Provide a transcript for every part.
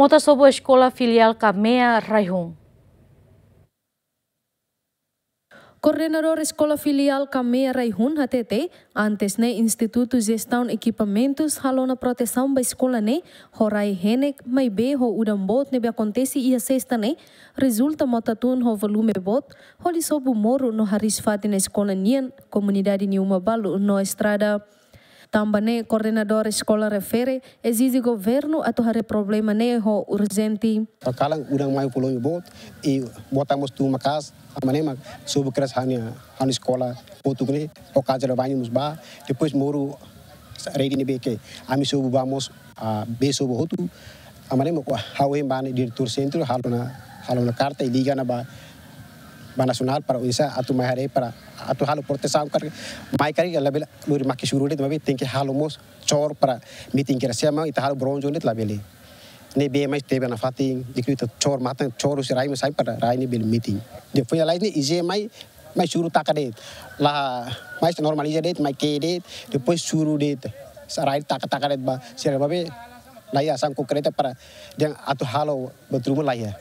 mota sobo escola filial kamea Raihun. Coordenador Escola Filial kamea Raihun HTT, antes ne Instituto Gestão e Equipamentos halona proteção ba escola ne, horai henek mai be ho udam bot ne be acontece ia e sexta ne, resulta motatun ho volume bot, holi sobu moro no haris fati na escola nian, comunidade Niuma Balu no estrada Também koordinador escola refere exige governo atuhare problema neho urgente. o udang mai pulau bot e botamos tu makas amanema sobre hania a escola potugni o caso kajala banhos ba depois moro ready ni beke ami sobu vamos a beso botu amanema ko hawe bane diretor centro halona halona carta e liga na ba nasional para uisa atu hari para atu halu protestam kar mai kari ya labela luri maki shuru dit mabi tinki halu mos chor para meeting kira siama ita halu bronjo dit labeli ne be mai tebe na fati dikri ta chor mata chor usi rai sai para rai ni bel meeting de punya lai ni ije mai mai shuru takadet la mai normalize det mai kedet de poi shuru det sarai takatakadet ba sira babe laya sang konkreta para yang atu halo betul laya.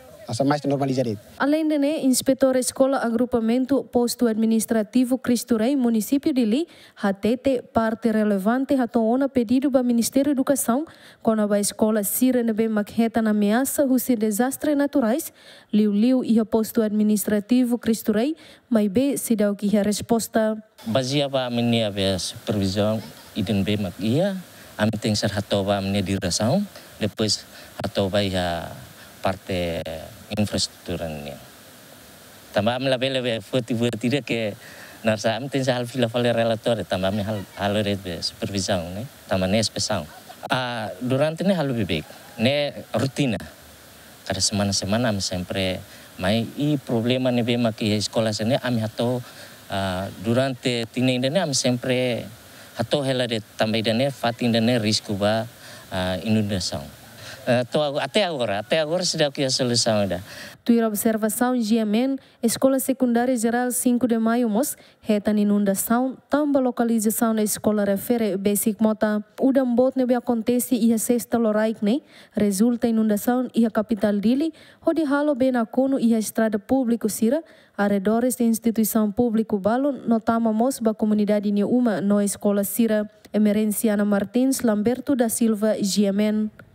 Além de ne, inspetor escola agrupamento posto administrativo Cristurei, município de Li, hatete parte relevante hatoona pedido ba Ministério da Educação, quando a escola Sirenebe Makheta na ameaça russe desastres naturais, liu liu e posto administrativo Cristurei, mais be se dá o que a resposta. Baseia ba minha supervisão idem bem makia, am tem ser hatova minha direção, depois hatova ia parte infrastrukturnya. Tambah amla lebih lebih futi futi dia ke narsa am tin hal fila fale relator tambah am hal hal be supervisor ne tambah ne spesang. Ah durante ne hal bebek ne rutina. Kada semana semana am sempre mai i problema ne be maki sekolah sini am hato durante tine dene am sempre hato hela de tambah ini fatin ini risiko ba uh, até agora, até agora se dá que a solução ainda. Tuir observação GMN, Escola Secundária Geral 5 de Maio Mos, reta inundação, tamba localização da escola refere basic mota. O dambot nebe acontece e a sexta loraik ne, resulta inundação e a capital dili, onde halo bem a cono e a estrada público sira, arredores da instituição público balo, notama mos ba comunidade ne no escola sira. Emerenciana Martins Lamberto da Silva GMN.